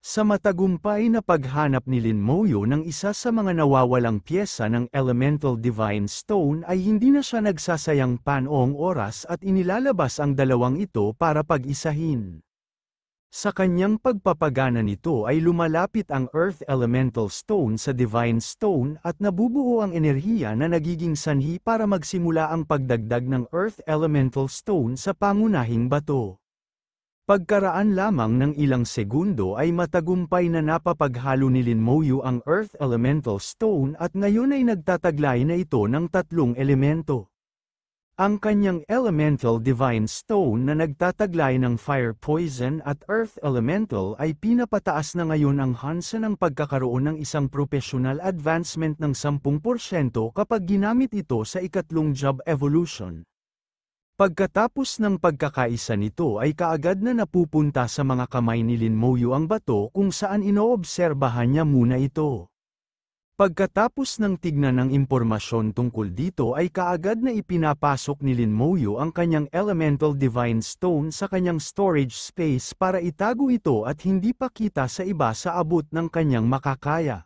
Sa matagumpay na paghanap ni Lin Moyo ng isa sa mga nawawalang piyesa ng Elemental Divine Stone ay hindi na siya nagsasayang panoong oras at inilalabas ang dalawang ito para pag-isahin. Sa kanyang pagpapagana nito ay lumalapit ang Earth Elemental Stone sa Divine Stone at nabubuo ang enerhiya na nagiging sanhi para magsimula ang pagdagdag ng Earth Elemental Stone sa pangunahing bato. Pagkaraan lamang ng ilang segundo ay matagumpay na napapaghalo ni Lin Mouyu ang Earth Elemental Stone at ngayon ay nagtataglay na ito ng tatlong elemento. Ang kanyang Elemental Divine Stone na nagtataglay ng Fire Poison at Earth Elemental ay pinapataas na ngayon ang Hansa ng pagkakaroon ng isang professional advancement ng 10% kapag ginamit ito sa ikatlong job evolution. Pagkatapos ng pagkakaisa nito ay kaagad na napupunta sa mga kamay ni Lin Mouyu ang bato kung saan inoobserbahan niya muna ito. Pagkatapos ng tignan ng impormasyon tungkol dito ay kaagad na ipinapasok ni Lin Mouyu ang kanyang Elemental Divine Stone sa kanyang storage space para itago ito at hindi pakita sa iba sa abot ng kanyang makakaya.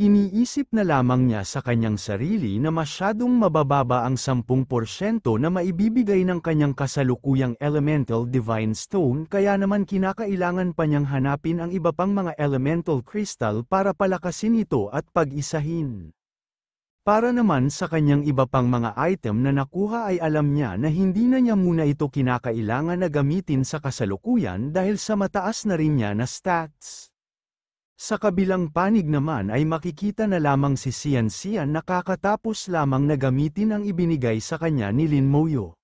Iniisip na lamang niya sa kanyang sarili na masyadong mabababa ang 10% na maibibigay ng kanyang kasalukuyang Elemental Divine Stone kaya naman kinakailangan pa niyang hanapin ang iba pang mga Elemental Crystal para palakasin ito at pag-isahin. Para naman sa kanyang iba pang mga item na nakuha ay alam niya na hindi na niya muna ito kinakailangan na gamitin sa kasalukuyan dahil sa mataas na rin niya na stats. Sa kabilang panig naman ay makikita na lamang si Sian Sian nakakatapos lamang na gamitin ang ibinigay sa kanya ni Lin Moyo.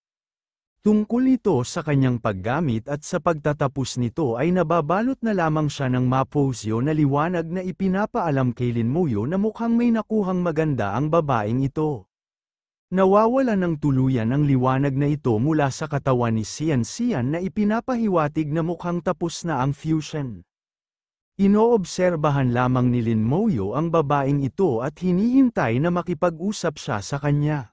Tungkol ito sa kanyang paggamit at sa pagtatapos nito ay nababalot na lamang siya ng maposyo na liwanag na ipinapaalam kay Lin Moyo na mukhang may nakuhang maganda ang babaeng ito. Nawawala ng tuluyan ang liwanag na ito mula sa katawan ni Sian Sian na ipinapahiwatig na mukhang tapos na ang fusion. Inoobserbahan lamang ni Lin Moyo ang babaeng ito at hinihintay na makipag-usap siya sa kanya.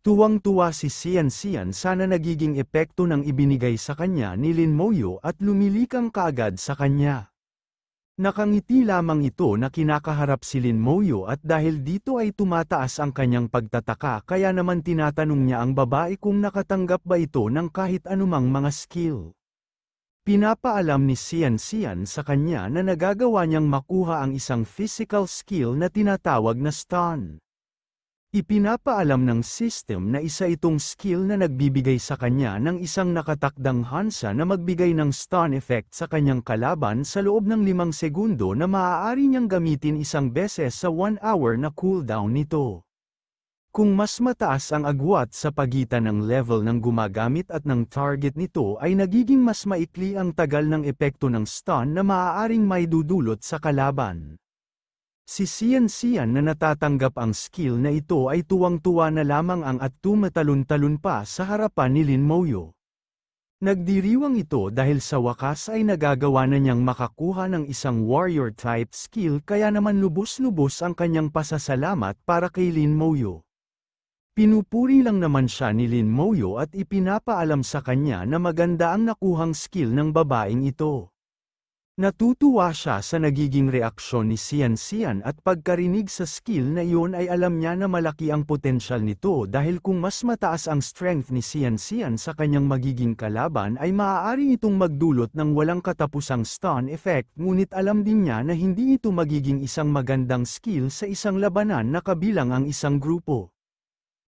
Tuwang-tuwa si Sian Sian sana nagiging epekto ng ibinigay sa kanya ni Lin Moyo at lumilikang kaagad sa kanya. Nakangiti lamang ito na kinakaharap si Lin Moyo at dahil dito ay tumataas ang kanyang pagtataka kaya naman tinatanong niya ang babae kung nakatanggap ba ito ng kahit anumang mga skill. Pinapaalam ni Sian Sian sa kanya na nagagawa niyang makuha ang isang physical skill na tinatawag na stun. Ipinapaalam ng system na isa itong skill na nagbibigay sa kanya ng isang nakatakdang hansa na magbigay ng stun effect sa kanyang kalaban sa loob ng limang segundo na maaari niyang gamitin isang beses sa 1 hour na cooldown nito. Kung mas mataas ang agwat sa pagitan ng level ng gumagamit at ng target nito ay nagiging mas maikli ang tagal ng epekto ng stun na maaaring may dudulot sa kalaban. Si Sian Sian na natatanggap ang skill na ito ay tuwang-tuwa na lamang ang at tumatalon-talon pa sa harapan ni Lin Moyo. Nagdiriwang ito dahil sa wakas ay nagagawa na niyang makakuha ng isang warrior type skill kaya naman lubos-lubos ang kanyang pasasalamat para kay Lin Moyo. Pinupuri lang naman siya ni Lin Moyo at ipinapaalam sa kanya na maganda ang nakuhang skill ng babaeng ito. Natutuwa siya sa nagiging reaksyon ni Sian Sian at pagkarinig sa skill na iyon ay alam niya na malaki ang potensyal nito dahil kung mas mataas ang strength ni Sian Sian sa kanyang magiging kalaban ay maaari itong magdulot ng walang katapusang stun effect ngunit alam din niya na hindi ito magiging isang magandang skill sa isang labanan na kabilang ang isang grupo.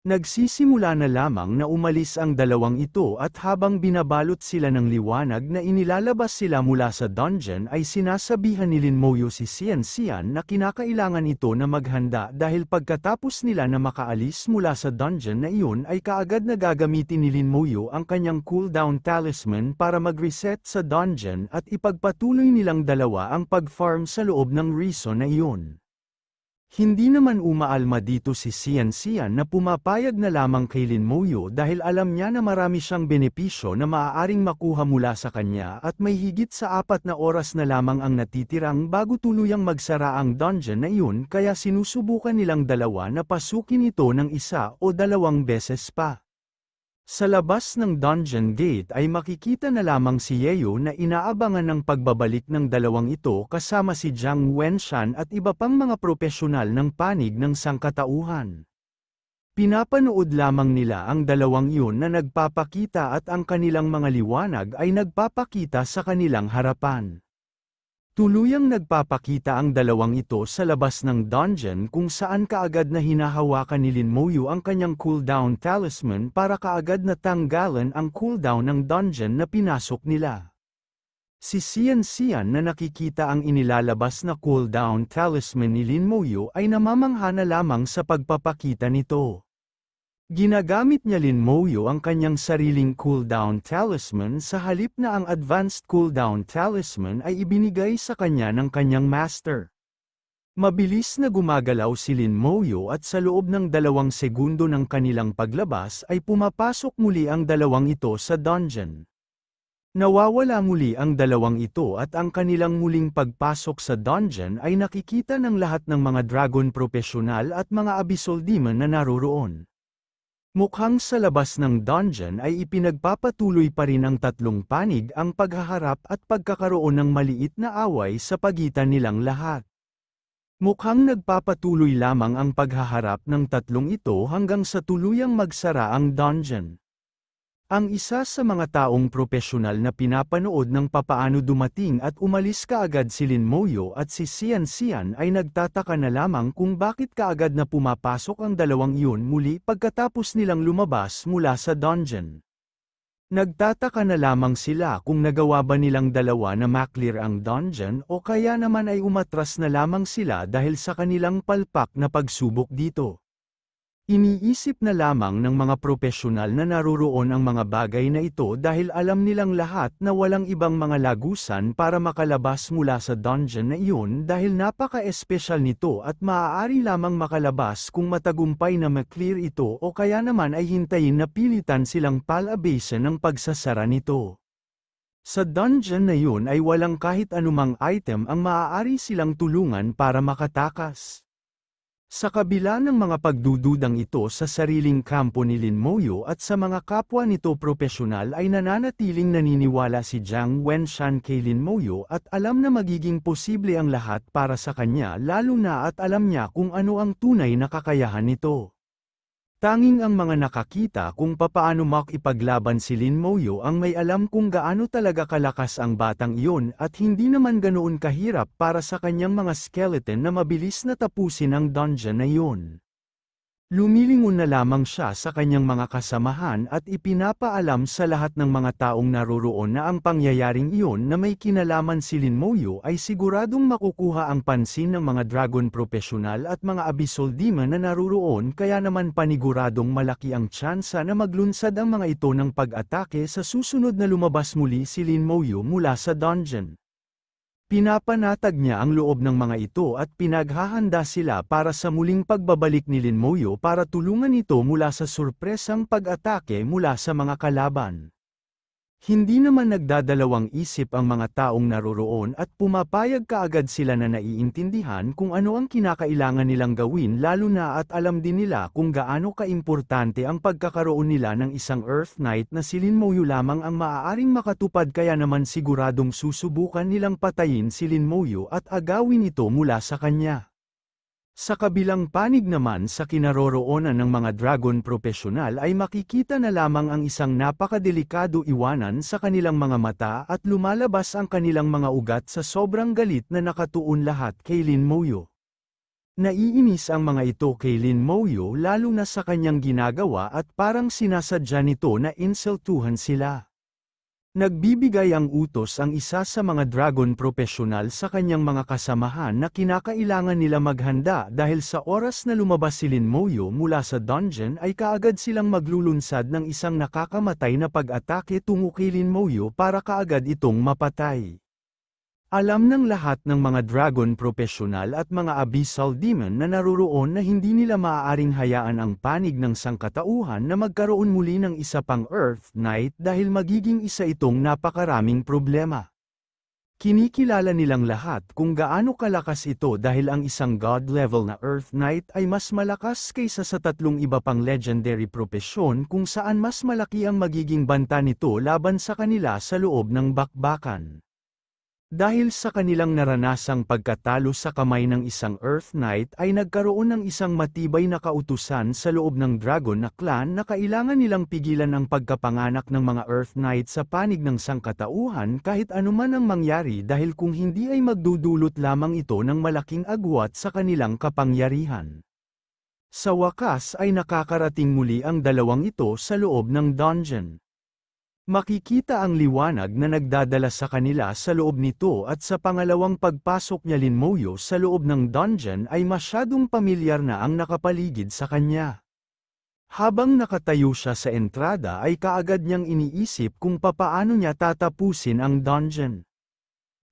Nagsisimula na lamang na umalis ang dalawang ito at habang binabalot sila ng liwanag na inilalabas sila mula sa dungeon ay sinasabihan ni Lin Moyo si Sian Sian na kinakailangan ito na maghanda dahil pagkatapos nila na makaalis mula sa dungeon na iyon ay kaagad na gagamitin ni Lin Moyo ang kanyang cooldown talisman para mag-reset sa dungeon at ipagpatuloy nilang dalawa ang pagfarm sa loob ng reason na iyon. Hindi naman umaalma dito si Sian Sian na pumapayag na lamang kay Lin Moyo dahil alam niya na marami siyang benepisyo na maaaring makuha mula sa kanya at may higit sa apat na oras na lamang ang natitirang bago tuluyang magsara ang dungeon na iyon kaya sinusubukan nilang dalawa na pasukin ito ng isa o dalawang beses pa. Sa labas ng dungeon gate ay makikita na lamang si Yeo na inaabangan ng pagbabalik ng dalawang ito kasama si Jiang Wenshan at iba pang mga propesyonal ng panig ng sangkatauhan. Pinapanood lamang nila ang dalawang iyon na nagpapakita at ang kanilang mga liwanag ay nagpapakita sa kanilang harapan. Tuluyang nagpapakita ang dalawang ito sa labas ng dungeon kung saan kaagad na hinahawakan ni Lin Moyu ang kanyang cooldown talisman para kaagad na tanggalan ang cooldown ng dungeon na pinasok nila. Si Sian Sian na nakikita ang inilalabas na cooldown talisman ni Lin Moyu ay namamangha na lamang sa pagpapakita nito. Ginagamit niya Lin Moyo ang kanyang sariling cooldown talisman sa halip na ang advanced cooldown talisman ay ibinigay sa kanya ng kanyang master. Mabilis na gumagalaw si Lin Moyo at sa loob ng dalawang segundo ng kanilang paglabas ay pumapasok muli ang dalawang ito sa dungeon. Nawawala muli ang dalawang ito at ang kanilang muling pagpasok sa dungeon ay nakikita ng lahat ng mga dragon profesional at mga abyssal demon na naroroon. Mukhang sa labas ng dungeon ay ipinagpapatuloy pa rin ang tatlong panig ang paghaharap at pagkakaroon ng maliit na away sa pagitan nilang lahat. Mukhang nagpapatuloy lamang ang paghaharap ng tatlong ito hanggang sa tuluyang magsara ang dungeon. Ang isa sa mga taong propesyonal na pinapanood ng papaano dumating at umalis kaagad si Lin Moyo at si Sian Sian ay nagtataka na lamang kung bakit kaagad na pumapasok ang dalawang iyon muli pagkatapos nilang lumabas mula sa dungeon. Nagtataka na lamang sila kung nagawa ba nilang dalawa na maklir ang dungeon o kaya naman ay umatras na lamang sila dahil sa kanilang palpak na pagsubok dito. Iniisip na lamang ng mga propesyonal na naruroon ang mga bagay na ito dahil alam nilang lahat na walang ibang mga lagusan para makalabas mula sa dungeon na iyon dahil napaka-espesyal nito at maaari lamang makalabas kung matagumpay na maklear ito o kaya naman ay hintayin na pilitan silang palabasin ng pagsasara nito. Sa dungeon na iyon ay walang kahit anumang item ang maaari silang tulungan para makatakas. Sa kabila ng mga pagdududang ito sa sariling kampo ni Lin Moyo at sa mga kapwa nito profesional ay nananatiling naniniwala si Jiang Wenshan kay Lin Moyo at alam na magiging posible ang lahat para sa kanya lalo na at alam niya kung ano ang tunay na kakayahan nito. Tanging ang mga nakakita kung papaano makipaglaban si Lin Moyo ang may alam kung gaano talaga kalakas ang batang iyon at hindi naman ganoon kahirap para sa kanyang mga skeleton na mabilis na tapusin ang dungeon na iyon. Lumilingon na lamang siya sa kanyang mga kasamahan at ipinapaalam sa lahat ng mga taong naroroon na ang pangyayaring iyon na may kinalaman si Lin Moyo ay siguradong makukuha ang pansin ng mga dragon profesional at mga abyssal demon na naroroon kaya naman paniguradong malaki ang tsansa na maglunsad ang mga ito ng pag-atake sa susunod na lumabas muli si Lin Moyo mula sa dungeon. Pinapanatag niya ang loob ng mga ito at pinaghahanda sila para sa muling pagbabalik ni Lin Moyo para tulungan ito mula sa surpresang pag-atake mula sa mga kalaban. Hindi naman nagdadalawang isip ang mga taong naroroon at pumapayag kaagad sila na naiintindihan kung ano ang kinakailangan nilang gawin lalo na at alam din nila kung gaano kaimportante ang pagkakaroon nila ng isang Earth Knight na si Lin Moyu lamang ang maaaring makatupad kaya naman siguradong susubukan nilang patayin si Lin Moyu at agawin ito mula sa kanya. Sa kabilang panig naman sa kinaroroonan ng mga dragon profesional ay makikita na lamang ang isang napakadelikado iwanan sa kanilang mga mata at lumalabas ang kanilang mga ugat sa sobrang galit na nakatuon lahat kay Lin Moyo. Naiinis ang mga ito kay Lin Moyo lalo na sa kanyang ginagawa at parang sinasadya nito na insultuhan sila. Nagbibigay ang utos ang isa sa mga dragon profesional sa kanyang mga kasamahan na kinakailangan nila maghanda dahil sa oras na lumabas si Lin Moyo mula sa dungeon ay kaagad silang maglulunsad ng isang nakakamatay na pag-atake tungo kay Lin Moyo para kaagad itong mapatay. Alam ng lahat ng mga dragon professional at mga abyssal demon na naruroon na hindi nila maaaring hayaan ang panig ng sangkatauhan na magkaroon muli ng isa pang Earth Knight dahil magiging isa itong napakaraming problema. Kinikilala nilang lahat kung gaano kalakas ito dahil ang isang god-level na Earth Knight ay mas malakas kaysa sa tatlong iba pang legendary propesyon kung saan mas malaki ang magiging banta nito laban sa kanila sa loob ng bakbakan. Dahil sa kanilang naranasang pagkatalo sa kamay ng isang Earth Knight ay nagkaroon ng isang matibay na kautusan sa loob ng Dragon na clan na kailangan nilang pigilan ang pagkapanganak ng mga Earth Knight sa panig ng sangkatauhan kahit anuman ang mangyari dahil kung hindi ay magdudulot lamang ito ng malaking agwat sa kanilang kapangyarihan. Sa wakas ay nakakarating muli ang dalawang ito sa loob ng dungeon. Makikita ang liwanag na nagdadala sa kanila sa loob nito at sa pangalawang pagpasok niya Linmoyo sa loob ng dungeon ay masyadong pamilyar na ang nakapaligid sa kanya. Habang nakatayo siya sa entrada ay kaagad niyang iniisip kung papaano niya tatapusin ang dungeon.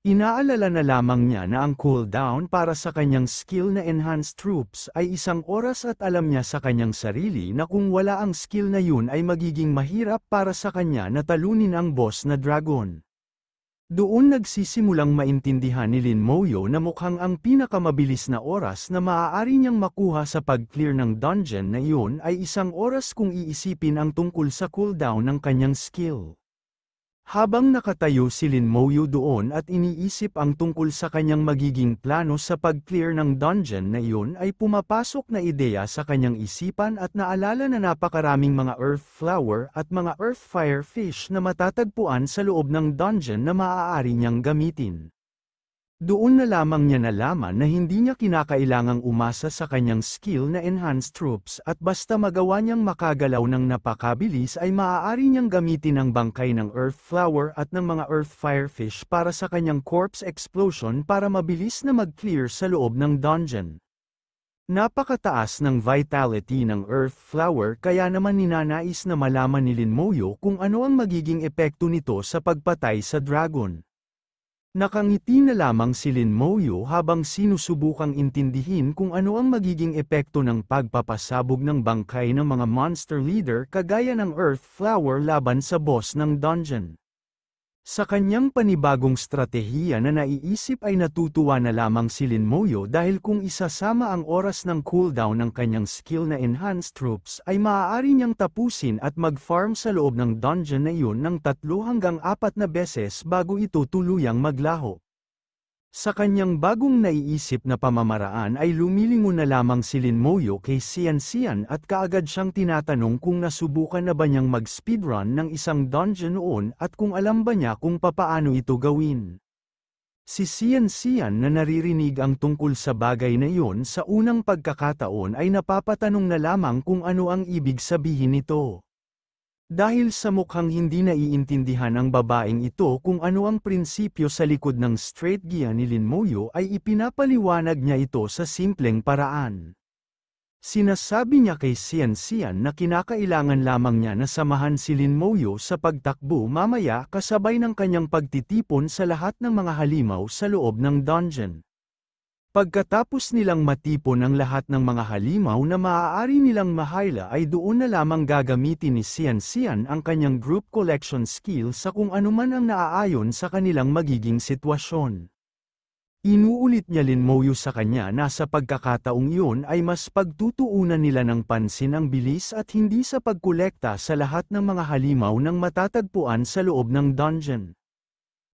Inaalala na lamang niya na ang cooldown para sa kanyang skill na enhanced troops ay isang oras at alam niya sa kanyang sarili na kung wala ang skill na yun ay magiging mahirap para sa kanya na talunin ang boss na dragon. Doon nagsisimulang maintindihan ni Lin Moyo na mukhang ang pinakamabilis na oras na maaari niyang makuha sa pag-clear ng dungeon na iyon ay isang oras kung iisipin ang tungkol sa cooldown ng kanyang skill. Habang nakatayo si Lin Mouyu doon at iniisip ang tungkol sa kanyang magiging plano sa pag-clear ng dungeon na iyon ay pumapasok na ideya sa kanyang isipan at naalala na napakaraming mga earth flower at mga earth fire fish na matatagpuan sa loob ng dungeon na maaari niyang gamitin. Doon na lamang niya nalaman na hindi niya kinakailangang umasa sa kanyang skill na enhanced troops at basta magawa niyang makagalaw ng napakabilis ay maaari niyang gamitin ang bangkay ng Earth Flower at ng mga Earth Firefish para sa kanyang corpse explosion para mabilis na mag-clear sa loob ng dungeon. Napakataas ng vitality ng Earth Flower kaya naman ninanais na malaman ni Lin Moyo kung ano ang magiging epekto nito sa pagpatay sa dragon. Nakangiti na lamang si Lin Moyo habang sinusubukang intindihin kung ano ang magiging epekto ng pagpapasabog ng bangkay ng mga monster leader kagaya ng Earth Flower laban sa boss ng dungeon. Sa kanyang panibagong stratehiya na naiisip ay natutuwa na lamang si Lin Moyo dahil kung isasama ang oras ng cooldown ng kanyang skill na Enhanced Troops ay maaari niyang tapusin at mag-farm sa loob ng dungeon na iyon ng tatlo hanggang apat na beses bago ito tuluyang maglaho. Sa kanyang bagong naiisip na pamamaraan ay lumilingo na lamang si Lin Moyo kay Sian Sian at kaagad siyang tinatanong kung nasubukan na ba niyang mag-speedrun ng isang dungeon noon at kung alam ba niya kung papaano ito gawin. Si Sian Sian na naririnig ang tungkol sa bagay na iyon sa unang pagkakataon ay napapatanong na lamang kung ano ang ibig sabihin nito. Dahil sa mukhang hindi naiintindihan ang babaeng ito kung ano ang prinsipyo sa likod ng straight gia ni Lin Moyo ay ipinapaliwanag niya ito sa simpleng paraan. Sinasabi niya kay Sian Sian na kinakailangan lamang niya na samahan si Lin Moyo sa pagtakbo mamaya kasabay ng kanyang pagtitipon sa lahat ng mga halimaw sa loob ng dungeon. Pagkatapos nilang matipon ang lahat ng mga halimaw na maaari nilang mahayla ay doon na lamang gagamitin ni Sian Sian ang kanyang group collection skill sa kung anuman ang naaayon sa kanilang magiging sitwasyon. Inuulit niya Lin Mouyu sa kanya na sa pagkakataong iyon ay mas pagtutuunan nila ng pansin ang bilis at hindi sa pagkolekta sa lahat ng mga halimaw ng matatagpuan sa loob ng dungeon.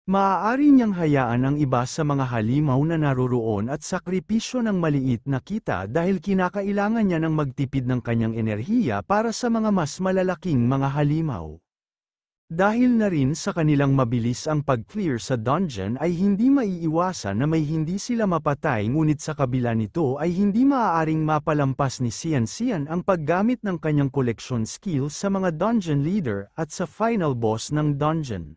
Maaari niyang hayaan ang iba sa mga halimaw na naroroon at sakripisyo ng maliit na kita dahil kinakailangan niya ng magtipid ng kanyang enerhiya para sa mga mas malalaking mga halimaw. Dahil na rin sa kanilang mabilis ang pag-clear sa dungeon ay hindi maiiwasan na may hindi sila mapatay ngunit sa kabila nito ay hindi maaaring mapalampas ni Sian Sian ang paggamit ng kanyang collection skill sa mga dungeon leader at sa final boss ng dungeon.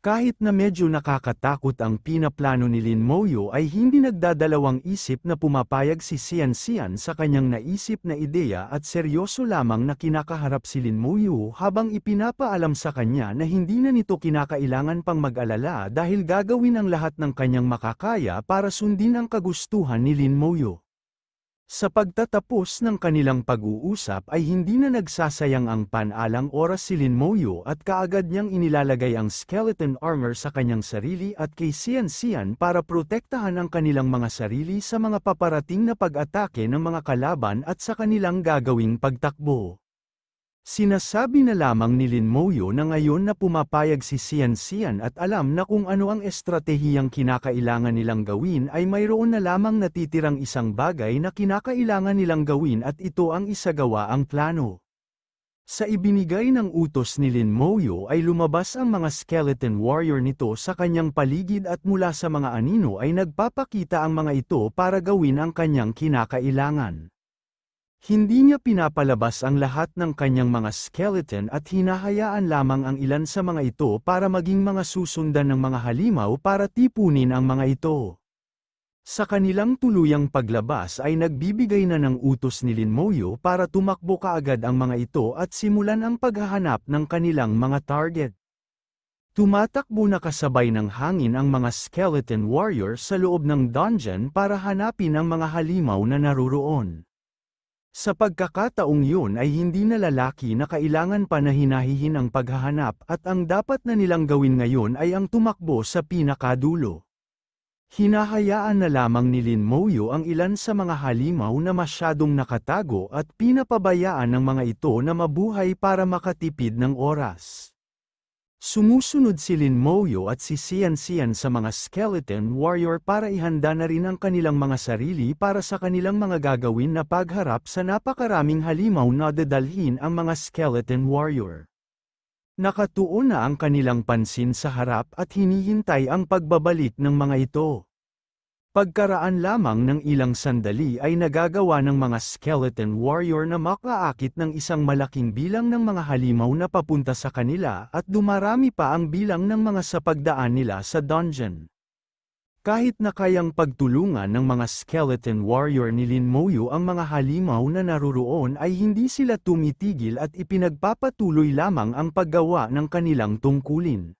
Kahit na medyo nakakatakot ang pinaplano ni Lin Moyo ay hindi nagdadalawang isip na pumapayag si Sian Sian sa kanyang naisip na ideya at seryoso lamang na kinakaharap si Lin Moyo habang ipinapaalam sa kanya na hindi na nito kinakailangan pang mag-alala dahil gagawin ang lahat ng kanyang makakaya para sundin ang kagustuhan ni Lin Moyo. Sa pagtatapos ng kanilang pag-uusap ay hindi na nagsasayang ang panalang oras si Lin Moyo at kaagad niyang inilalagay ang skeleton armor sa kanyang sarili at kay Sian Sian para protektahan ang kanilang mga sarili sa mga paparating na pag-atake ng mga kalaban at sa kanilang gagawing pagtakbo. Sinasabi na lamang ni Lin Moyo na ngayon na pumapayag si Sian Sian at alam na kung ano ang estratehiyang kinakailangan nilang gawin ay mayroon na lamang natitirang isang bagay na kinakailangan nilang gawin at ito ang isagawa ang plano. Sa ibinigay ng utos ni Lin Moyo ay lumabas ang mga skeleton warrior nito sa kanyang paligid at mula sa mga anino ay nagpapakita ang mga ito para gawin ang kanyang kinakailangan. Hindi niya pinapalabas ang lahat ng kanyang mga skeleton at hinahayaan lamang ang ilan sa mga ito para maging mga susundan ng mga halimaw para tipunin ang mga ito. Sa kanilang tuluyang paglabas ay nagbibigay na ng utos ni Lin Moyo para tumakbo kaagad ang mga ito at simulan ang paghahanap ng kanilang mga target. Tumatakbo na kasabay ng hangin ang mga skeleton warrior sa loob ng dungeon para hanapin ang mga halimaw na naruroon. Sa pagkakataong yun ay hindi na lalaki na kailangan pa na hinahihin ang paghahanap at ang dapat na nilang gawin ngayon ay ang tumakbo sa pinakadulo. Hinahayaan na lamang ni Lin Moyo ang ilan sa mga halimaw na masyadong nakatago at pinapabayaan ng mga ito na mabuhay para makatipid ng oras. Sumusunod si Lin Moyo at si Sian Sian sa mga skeleton warrior para ihanda na rin ang kanilang mga sarili para sa kanilang mga gagawin na pagharap sa napakaraming halimaw na dadalhin ang mga skeleton warrior. Nakatuon na ang kanilang pansin sa harap at hinihintay ang pagbabalik ng mga ito. Pagkaraan lamang ng ilang sandali ay nagagawa ng mga skeleton warrior na makaakit ng isang malaking bilang ng mga halimaw na papunta sa kanila at dumarami pa ang bilang ng mga sapagdaan nila sa dungeon. Kahit na kayang pagtulungan ng mga skeleton warrior ni Lin Moyo ang mga halimaw na naruroon ay hindi sila tumitigil at ipinagpapatuloy lamang ang paggawa ng kanilang tungkulin.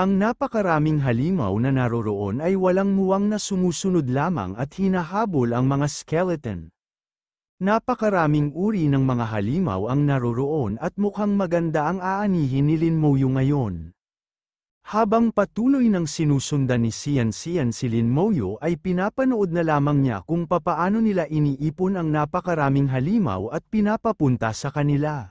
Ang napakaraming halimaw na naroroon ay walang muwang na sumusunod lamang at hinahabol ang mga skeleton. Napakaraming uri ng mga halimaw ang naroroon at mukhang maganda ang aanihin ni Lin Mouyu ngayon. Habang patuloy ng sinusundan ni Sian Sian si Lin Mouyu ay pinapanood na lamang niya kung papaano nila iniipon ang napakaraming halimaw at pinapapunta sa kanila.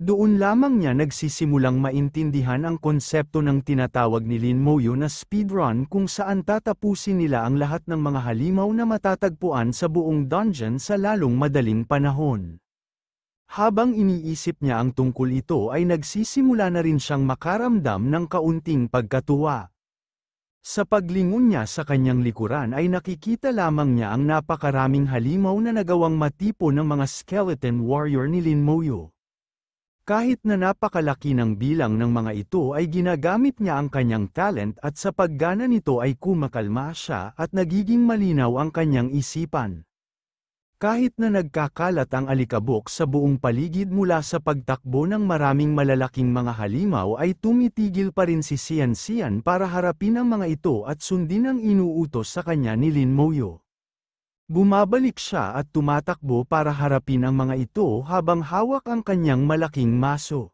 Doon lamang niya nagsisimulang maintindihan ang konsepto ng tinatawag ni Lin Moyo na speedrun kung saan tatapusin nila ang lahat ng mga halimaw na matatagpuan sa buong dungeon sa lalong madaling panahon. Habang iniisip niya ang tungkol ito ay nagsisimula na rin siyang makaramdam ng kaunting pagkatuwa. Sa paglingon niya sa kanyang likuran ay nakikita lamang niya ang napakaraming halimaw na nagawang matipo ng mga skeleton warrior ni Lin Moyo. Kahit na napakalaki ng bilang ng mga ito ay ginagamit niya ang kanyang talent at sa paggana nito ay kumakalma siya at nagiging malinaw ang kanyang isipan. Kahit na nagkakalat ang alikabok sa buong paligid mula sa pagtakbo ng maraming malalaking mga halimaw ay tumitigil pa rin si Sian Sian para harapin ang mga ito at sundin ang inuutos sa kanya ni Lin Moyo. Bumabalik siya at tumatakbo para harapin ang mga ito habang hawak ang kanyang malaking maso.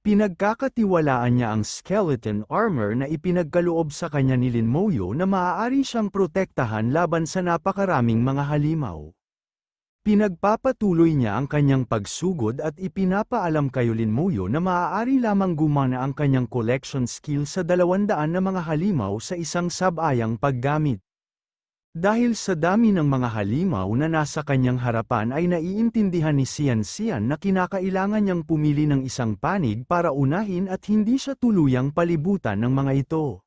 Pinagkakatiwalaan niya ang skeleton armor na ipinagkaloob sa kanya ni Lin Moyo na maaari siyang protektahan laban sa napakaraming mga halimaw. Pinagpapatuloy niya ang kanyang pagsugod at ipinapaalam kayo Moyo na maaari lamang gumana ang kanyang collection skill sa dalawandaan na mga halimaw sa isang sabayang paggamit. Dahil sa dami ng mga halimaw na nasa kanyang harapan ay naiintindihan ni Sian Sian na kinakailangan niyang pumili ng isang panig para unahin at hindi siya tuluyang palibutan ng mga ito.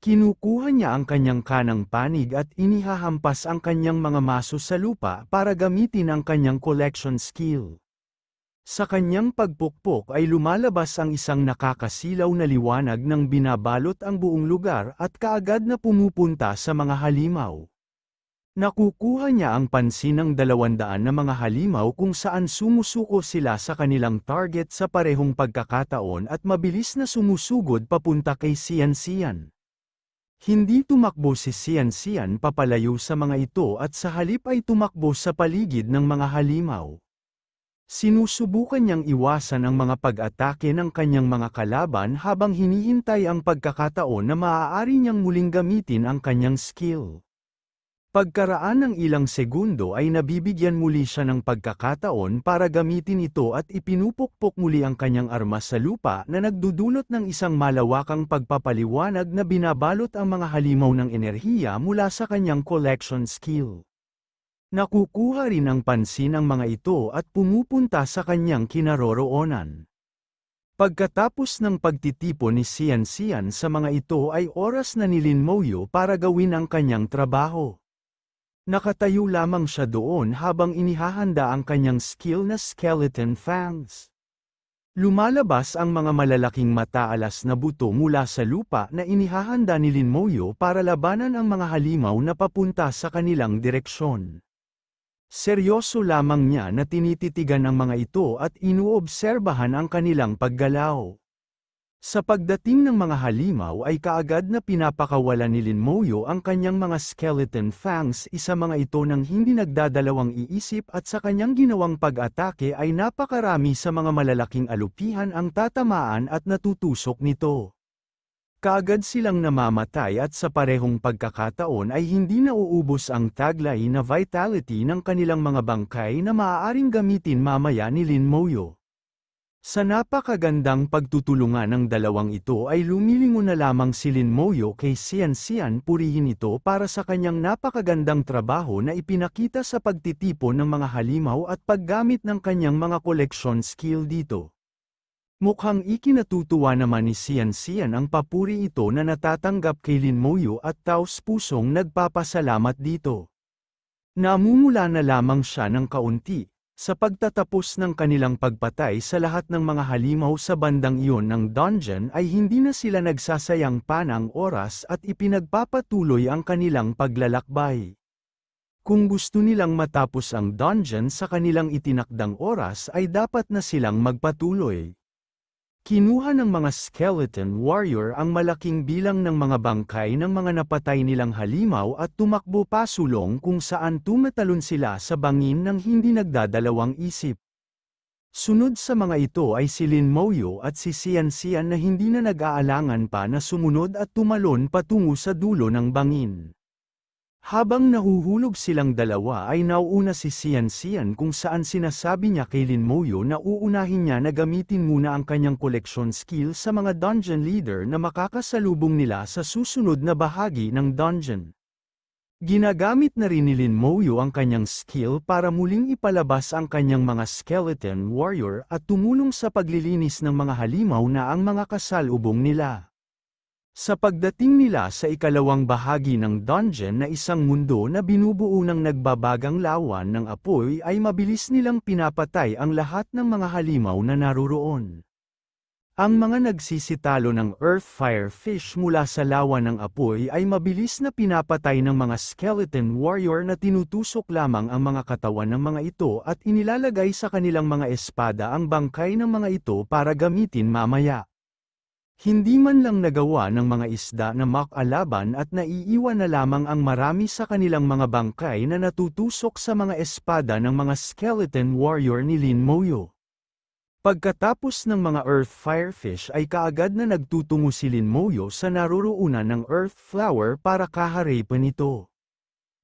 Kinukuha niya ang kanyang kanang panig at inihahampas ang kanyang mga maso sa lupa para gamitin ang kanyang collection skill. Sa kanyang pagpukpok ay lumalabas ang isang nakakasilaw na liwanag nang binabalot ang buong lugar at kaagad na pumupunta sa mga halimaw. Nakukuha niya ang pansin ng dalawandaan na mga halimaw kung saan sumusuko sila sa kanilang target sa parehong pagkakataon at mabilis na sumusugod papunta kay Sian Sian. Hindi tumakbo si Sian Sian papalayo sa mga ito at sa halip ay tumakbo sa paligid ng mga halimaw. Sinusubukan niyang iwasan ang mga pag-atake ng kanyang mga kalaban habang hinihintay ang pagkakataon na maaari niyang muling gamitin ang kanyang skill. Pagkaraan ng ilang segundo ay nabibigyan muli siya ng pagkakataon para gamitin ito at ipinupukpok muli ang kanyang armas sa lupa na nagdudulot ng isang malawakang pagpapaliwanag na binabalot ang mga halimaw ng enerhiya mula sa kanyang collection skill. Nakukuha rin ang pansin ang mga ito at pumupunta sa kanyang kinaroroonan. Pagkatapos ng pagtitipo ni Sian Sian sa mga ito ay oras na nilin Moyo para gawin ang kanyang trabaho. Nakatayo lamang siya doon habang inihahanda ang kanyang skill na skeleton fangs. Lumalabas ang mga malalaking mata alas na buto mula sa lupa na inihahanda ni Lin Moyo para labanan ang mga halimaw na papunta sa kanilang direksyon. Seryoso lamang niya na tinititigan ang mga ito at inuobserbahan ang kanilang paggalaw. Sa pagdating ng mga halimaw ay kaagad na pinapakawala ni Lin Moyo ang kanyang mga skeleton fangs isa mga ito ng hindi nagdadalawang iisip at sa kanyang ginawang pag-atake ay napakarami sa mga malalaking alupihan ang tatamaan at natutusok nito. Kagad silang namamatay at sa parehong pagkakataon ay hindi nauubos ang taglay na vitality ng kanilang mga bangkay na maaaring gamitin mamaya ni Lin Moyo. Sa napakagandang pagtutulungan ng dalawang ito ay lumilingo na lamang si Lin Moyo kay Sian Sian purihin ito para sa kanyang napakagandang trabaho na ipinakita sa pagtitipon ng mga halimaw at paggamit ng kanyang mga collection skill dito. Mukhang ikinatutuwa naman ni Sian Sian ang papuri ito na natatanggap kay Lin Moyo at Taos Pusong nagpapasalamat dito. Namumula na lamang siya ng kaunti, sa pagtatapos ng kanilang pagpatay sa lahat ng mga halimaw sa bandang iyon ng dungeon ay hindi na sila nagsasayang panang oras at ipinagpapatuloy ang kanilang paglalakbay. Kung gusto nilang matapos ang dungeon sa kanilang itinakdang oras ay dapat na silang magpatuloy. Kinuha ng mga skeleton warrior ang malaking bilang ng mga bangkay ng mga napatay nilang halimaw at tumakbo pasulong kung saan tumatalon sila sa bangin ng hindi nagdadalawang isip. Sunod sa mga ito ay si Lin Moyo at si Sian Sian na hindi na nag-aalangan pa na sumunod at tumalon patungo sa dulo ng bangin. Habang nahuhulog silang dalawa ay nauuna si Sian Sian kung saan sinasabi niya kay Lin Moyo na uunahin niya na gamitin muna ang kanyang collection skill sa mga dungeon leader na makakasalubong nila sa susunod na bahagi ng dungeon. Ginagamit na rin ni Lin Moyo ang kanyang skill para muling ipalabas ang kanyang mga skeleton warrior at tumulong sa paglilinis ng mga halimaw na ang mga kasalubong nila. Sa pagdating nila sa ikalawang bahagi ng dungeon na isang mundo na binubuo ng nagbabagang lawan ng apoy ay mabilis nilang pinapatay ang lahat ng mga halimaw na naroroon. Ang mga nagsisitalo ng Earthfire Fish mula sa lawa ng apoy ay mabilis na pinapatay ng mga skeleton warrior na tinutusok lamang ang mga katawan ng mga ito at inilalagay sa kanilang mga espada ang bangkay ng mga ito para gamitin mamaya. Hindi man lang nagawa ng mga isda na makalaban at naiiwan na lamang ang marami sa kanilang mga bangkay na natutusok sa mga espada ng mga skeleton warrior ni Lin Moyo. Pagkatapos ng mga earth firefish ay kaagad na nagtutungo si Lin Moyo sa naruroonan ng earth flower para kaharapin ito.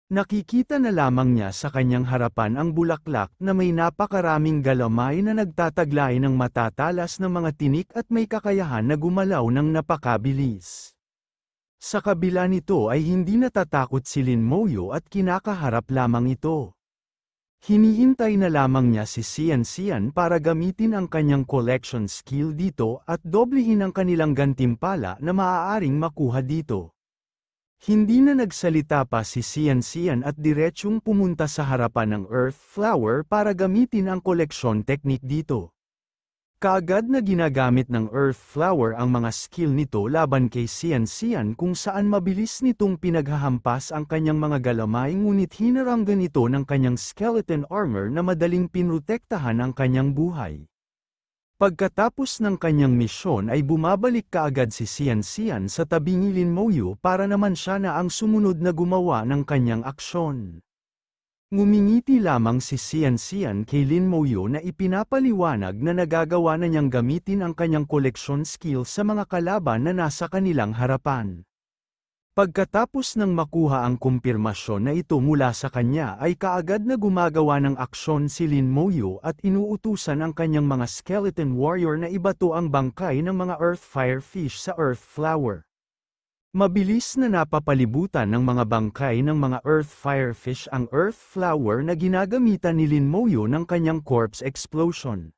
Nakikita na lamang niya sa kanyang harapan ang bulaklak na may napakaraming galamay na nagtataglay ng matatalas na mga tinik at may kakayahan na gumalaw ng napakabilis. Sa kabila nito ay hindi natatakot si Lin Moyo at kinakaharap lamang ito. Hinihintay na lamang niya si Sian Sian para gamitin ang kanyang collection skill dito at doblehin ang kanilang gantimpala na maaaring makuha dito. Hindi na nagsalita pa si Sian Sian at diretsyong pumunta sa harapan ng Earth Flower para gamitin ang koleksyon technique dito. Kaagad na ginagamit ng Earth Flower ang mga skill nito laban kay Sian Sian kung saan mabilis nitong pinaghahampas ang kanyang mga galamay ngunit hinarang ito ng kanyang skeleton armor na madaling pinrotektahan ang kanyang buhay. Pagkatapos ng kanyang misyon ay bumabalik kaagad si Sian Sian sa tabing Lin Mouyu para naman siya na ang sumunod na gumawa ng kanyang aksyon. Ngumingiti lamang si Sian Sian kay Lin Mouyu na ipinapaliwanag na nagagawa na niyang gamitin ang kanyang koleksyon skill sa mga kalaban na nasa kanilang harapan. Pagkatapos ng makuha ang kumpirmasyon na ito mula sa kanya ay kaagad na gumagawa ng aksyon si Lin Moyo at inuutusan ang kanyang mga skeleton warrior na ibato ang bangkay ng mga earth fish sa earth flower. Mabilis na napapalibutan ng mga bangkay ng mga earth fish ang earth flower na ginagamitan ni Lin Moyo ng kanyang corpse explosion.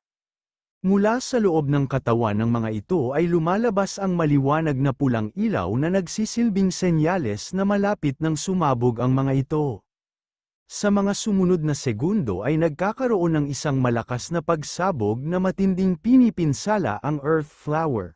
Mula sa loob ng katawan ng mga ito ay lumalabas ang maliwanag na pulang ilaw na nagsisilbing senyales na malapit ng sumabog ang mga ito. Sa mga sumunod na segundo ay nagkakaroon ng isang malakas na pagsabog na matinding pinipinsala ang earth flower.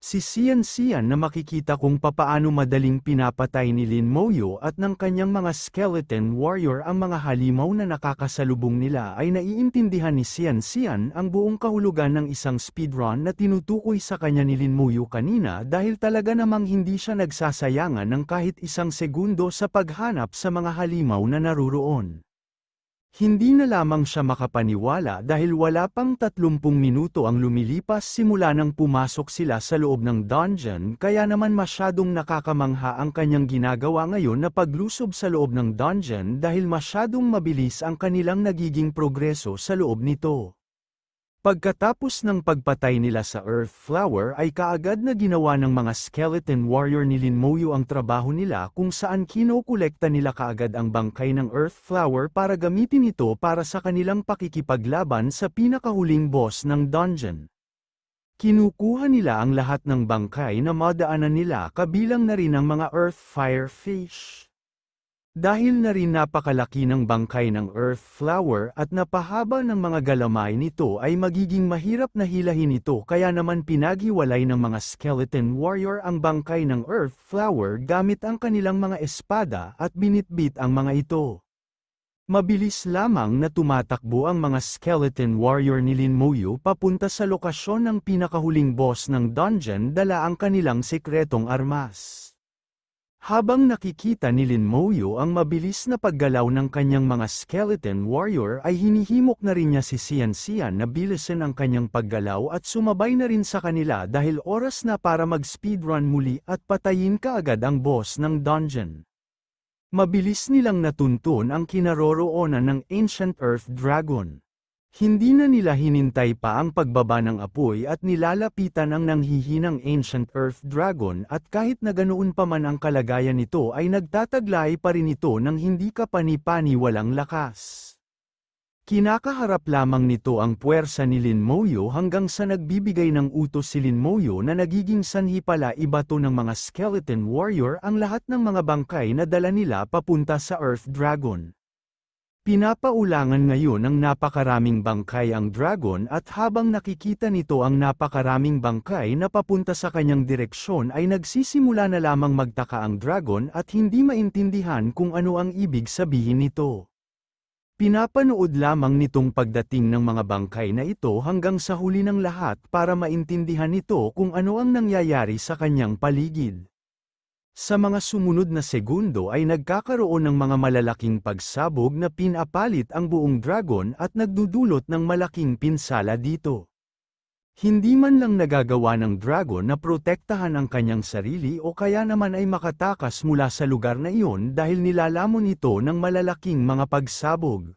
Si Sisiyan-siyan na makikita kung papaano madaling pinapatay ni Lin Moyo at ng kanyang mga skeleton warrior ang mga halimaw na nakakasalubong nila ay naiintindihan ni Siyan-siyan ang buong kahulugan ng isang speedrun na tinutukoy sa kanya ni Lin Moyo kanina dahil talaga namang hindi siya nagsasayangan ng kahit isang segundo sa paghanap sa mga halimaw na naruroon. Hindi na lamang siya makapaniwala dahil wala pang 30 minuto ang lumilipas simula nang pumasok sila sa loob ng dungeon kaya naman masyadong nakakamangha ang kanyang ginagawa ngayon na paglusob sa loob ng dungeon dahil masyadong mabilis ang kanilang nagiging progreso sa loob nito. Pagkatapos ng pagpatay nila sa Earth Flower ay kaagad na ginawa ng mga skeleton warrior ni Lin Linmoyo ang trabaho nila kung saan kinokolekta nila kaagad ang bangkay ng Earth Flower para gamitin ito para sa kanilang pakikipaglaban sa pinakahuling boss ng dungeon. Kinukuha nila ang lahat ng bangkay na madaanan nila kabilang na rin ang mga Earth Fire Fish. Dahil na rin napakalaki ng bangkay ng earth flower at napahaba ng mga galamay nito ay magiging mahirap na hilahin ito kaya naman pinaghiwalay ng mga skeleton warrior ang bangkay ng earth flower gamit ang kanilang mga espada at binitbit ang mga ito. Mabilis lamang na tumatakbo ang mga skeleton warrior ni Lin Muyu papunta sa lokasyon ng pinakahuling boss ng dungeon dala ang kanilang sekretong armas. Habang nakikita ni Lin Moyo ang mabilis na paggalaw ng kanyang mga skeleton warrior ay hinihimok na rin niya si Sian Sian na bilisin ang kanyang paggalaw at sumabay na rin sa kanila dahil oras na para mag-speedrun muli at patayin kaagad ang boss ng dungeon. Mabilis nilang natuntun ang kinaroroonan ng Ancient Earth Dragon. Hindi na nila hinintay pa ang pagbaba ng apoy at nilalapitan ang nanghihinang Ancient Earth Dragon at kahit na ganoon pa man ang kalagayan nito ay nagtataglay pa rin ito ng hindi kapani-pani walang lakas. Kinakaharap lamang nito ang puwersa ni Lin Moyo hanggang sa nagbibigay ng utos si Lin Moyo na nagiging sanhi pala ibato ng mga skeleton warrior ang lahat ng mga bangkay na dala nila papunta sa Earth Dragon. Pinapaulangan ngayon ng napakaraming bangkay ang dragon at habang nakikita nito ang napakaraming bangkay na papunta sa kanyang direksyon ay nagsisimula na lamang magtaka ang dragon at hindi maintindihan kung ano ang ibig sabihin nito. Pinapanood lamang nitong pagdating ng mga bangkay na ito hanggang sa huli ng lahat para maintindihan nito kung ano ang nangyayari sa kanyang paligid. Sa mga sumunod na segundo ay nagkakaroon ng mga malalaking pagsabog na pinapalit ang buong dragon at nagdudulot ng malaking pinsala dito. Hindi man lang nagagawa ng dragon na protektahan ang kanyang sarili o kaya naman ay makatakas mula sa lugar na iyon dahil nilalamon ito ng malalaking mga pagsabog.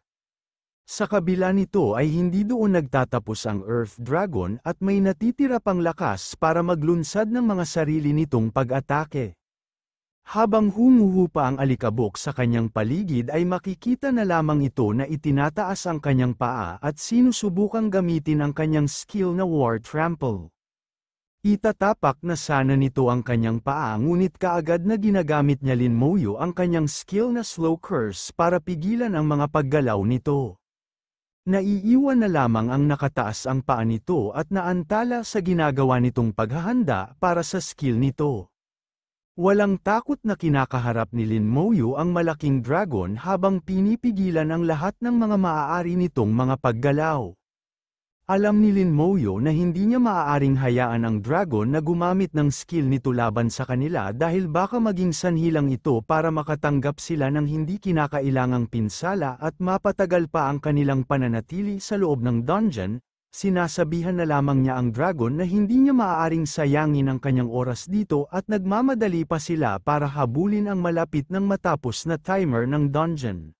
Sa kabila nito ay hindi doon nagtatapos ang Earth Dragon at may natitira pang lakas para maglunsad ng mga sarili nitong pag-atake. Habang humuhupa ang alikabok sa kanyang paligid ay makikita na lamang ito na itinataas ang kanyang paa at sinusubukang gamitin ang kanyang skill na war trample. Itatapak na sana nito ang kanyang paa ngunit kaagad na ginagamit niya Lin Moyo ang kanyang skill na slow curse para pigilan ang mga paggalaw nito. Naiiwan na lamang ang nakataas ang paa nito at naantala sa ginagawa nitong paghahanda para sa skill nito. Walang takot na kinakaharap ni Lin Mouyu ang malaking dragon habang pinipigilan ang lahat ng mga maaari nitong mga paggalaw. Alam ni Lin Mouyo na hindi niya maaaring hayaan ang dragon na gumamit ng skill nito laban sa kanila dahil baka maging sanhi lang ito para makatanggap sila ng hindi kinakailangang pinsala at mapatagal pa ang kanilang pananatili sa loob ng dungeon, Sinasabihan na lamang niya ang dragon na hindi niya maaaring sayangin ang kanyang oras dito at nagmamadali pa sila para habulin ang malapit ng matapos na timer ng dungeon.